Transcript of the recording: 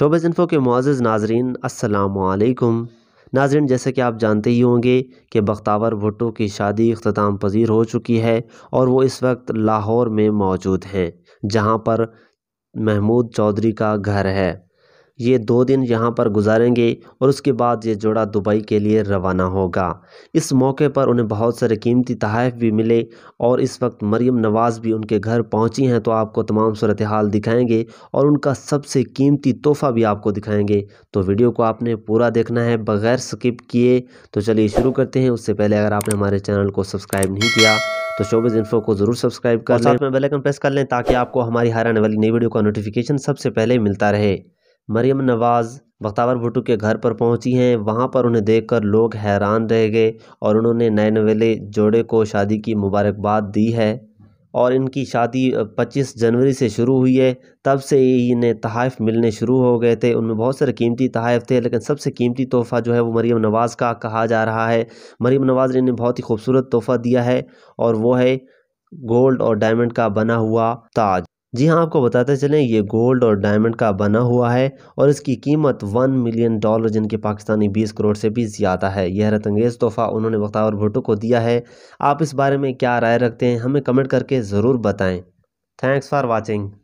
शोबज़ info के Moz नाजरीन असलकुम नाजरन जैसे कि आप जानते ही होंगे कि बख्तावर भुट्टो की शादी अख्ताम पजीर हो चुकी है और वो इस वक्त लाहौर में मौजूद हैं जहाँ पर महमूद चौधरी का घर है ये दो दिन यहाँ पर गुजारेंगे और उसके बाद ये जोड़ा दुबई के लिए रवाना होगा इस मौके पर उन्हें बहुत सारे कीमती तहफ़ भी मिले और इस वक्त मरियम नवाज़ भी उनके घर पहुँची हैं तो आपको तमाम सूरत हाल दिखाएँगे और उनका सबसे कीमती तोहफ़ा भी आपको दिखाएँगे तो वीडियो को आपने पूरा देखना है बग़ैर स्किप किए तो चलिए शुरू करते हैं उससे पहले अगर आपने हमारे चैनल को सब्सक्राइब नहीं किया तो शोबिस इन्फो को जरूर सब्सक्राइब कर लें में बेल आइकन प्रेस कर लें ताकि आपको हमारी हर आने वाली नई वीडियो का नोटिफिकेशन सबसे पहले मिलता रहे मरियम नवाज़ बख्तावर भुट्टो के घर पर पहुंची हैं वहां पर उन्हें देखकर लोग हैरान रह गए और उन्होंने नए नवेले जोड़े को शादी की मुबारकबाद दी है और इनकी शादी 25 जनवरी से शुरू हुई है तब से ही इन्हें तहफ़ मिलने शुरू हो गए थे उनमें बहुत सारे कीमती तहफ़ थे लेकिन सबसे कीमती तोहफ़ा जो है वो मरीम नवाज़ का कहा जा रहा है मरीम नवाज़ ने इन्हें बहुत ही खूबसूरत तोहफ़ा दिया है और वो है गोल्ड और डायमंड का बना हुआ ताज जी हाँ आपको बताते चलें ये गोल्ड और डायमंड का बना हुआ है और इसकी कीमत वन मिलियन डॉलर जिनके पाकिस्तानी बीस करोड़ से भी ज़्यादा है यह रतंगेज़ तोहफ़ा उन्होंने बख्तावर भुट्टो को दिया है आप इस बारे में क्या राय रखते हैं हमें कमेंट करके ज़रूर बताएँ थैंक्स फॉर वॉचिंग